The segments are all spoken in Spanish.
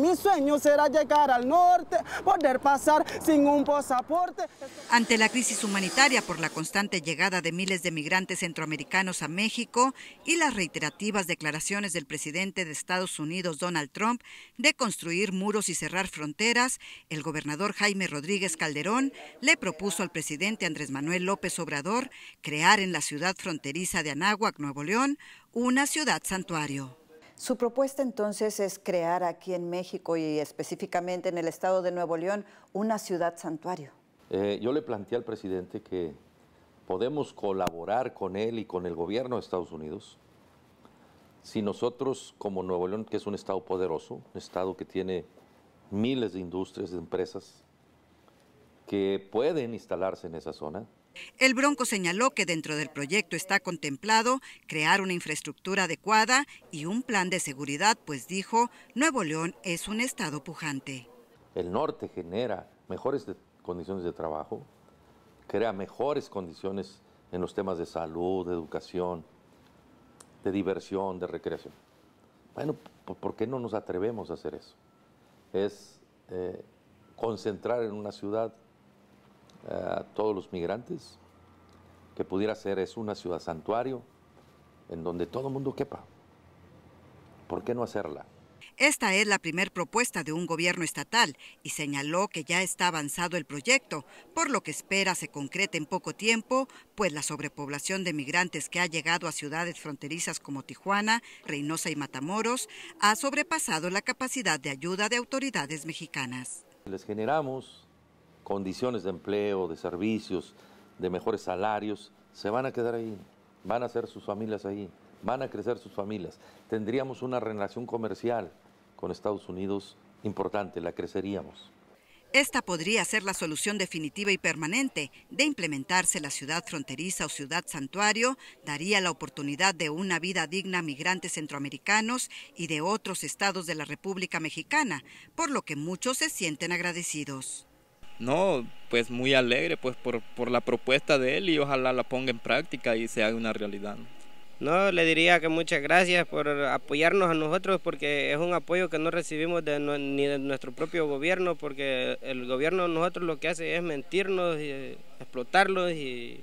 Mi sueño será llegar al norte, poder pasar sin un pasaporte. Ante la crisis humanitaria por la constante llegada de miles de migrantes centroamericanos a México y las reiterativas declaraciones del presidente de Estados Unidos, Donald Trump, de construir muros y cerrar fronteras, el gobernador Jaime Rodríguez Calderón le propuso al presidente Andrés Manuel López Obrador crear en la ciudad fronteriza de Anáhuac, Nuevo León, una ciudad santuario. Su propuesta entonces es crear aquí en México y específicamente en el estado de Nuevo León una ciudad santuario. Eh, yo le planteé al presidente que podemos colaborar con él y con el gobierno de Estados Unidos si nosotros como Nuevo León, que es un estado poderoso, un estado que tiene miles de industrias, de empresas, que pueden instalarse en esa zona. El Bronco señaló que dentro del proyecto está contemplado crear una infraestructura adecuada y un plan de seguridad, pues dijo, Nuevo León es un estado pujante. El norte genera mejores condiciones de trabajo, crea mejores condiciones en los temas de salud, de educación, de diversión, de recreación. Bueno, ¿por qué no nos atrevemos a hacer eso? Es eh, concentrar en una ciudad todos los migrantes, que pudiera ser es una ciudad santuario en donde todo el mundo quepa. ¿Por qué no hacerla? Esta es la primer propuesta de un gobierno estatal y señaló que ya está avanzado el proyecto, por lo que espera se concrete en poco tiempo, pues la sobrepoblación de migrantes que ha llegado a ciudades fronterizas como Tijuana, Reynosa y Matamoros ha sobrepasado la capacidad de ayuda de autoridades mexicanas. Les generamos condiciones de empleo, de servicios, de mejores salarios, se van a quedar ahí, van a ser sus familias ahí, van a crecer sus familias. Tendríamos una relación comercial con Estados Unidos importante, la creceríamos. Esta podría ser la solución definitiva y permanente. De implementarse la ciudad fronteriza o ciudad santuario, daría la oportunidad de una vida digna a migrantes centroamericanos y de otros estados de la República Mexicana, por lo que muchos se sienten agradecidos no, pues muy alegre pues por, la propuesta de él y ojalá la ponga en práctica y se haga una realidad. No, le diría que muchas gracias por apoyarnos a nosotros porque es un apoyo que no recibimos de, ni de nuestro propio gobierno porque el gobierno nosotros lo que hace es mentirnos y eh, explotarlos y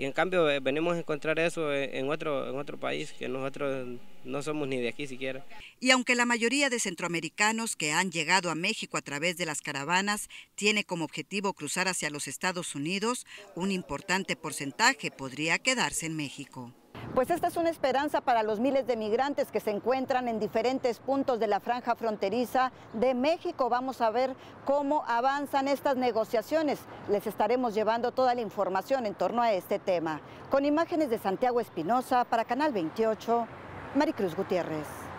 y en cambio eh, venimos a encontrar eso en otro, en otro país, que nosotros no somos ni de aquí siquiera. Y aunque la mayoría de centroamericanos que han llegado a México a través de las caravanas tiene como objetivo cruzar hacia los Estados Unidos, un importante porcentaje podría quedarse en México. Pues esta es una esperanza para los miles de migrantes que se encuentran en diferentes puntos de la franja fronteriza de México. Vamos a ver cómo avanzan estas negociaciones. Les estaremos llevando toda la información en torno a este tema. Con imágenes de Santiago Espinosa para Canal 28, Maricruz Gutiérrez.